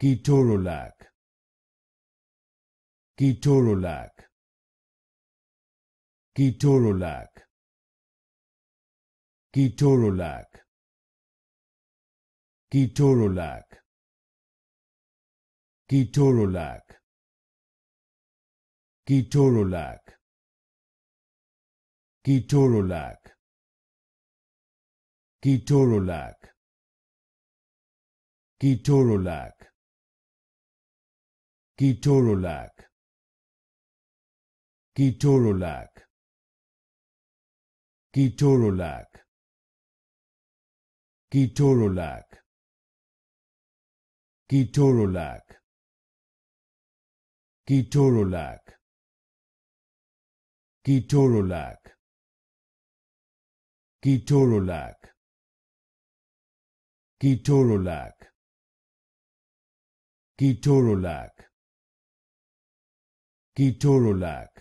Ketorolac Ketorolac Ketorolac Ketorolac Ketorolac Ketorolac Ketorolac Ketorolac Ketorolac Ketorolac Ketorolac Ketorolac Ketorolac Ketorolac Ketorolac Ketorolac Ketorolac Ketorolac Ketorolac Ketorolac Kiturulak.